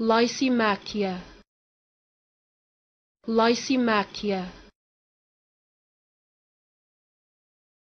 Lysimachia Lysimachia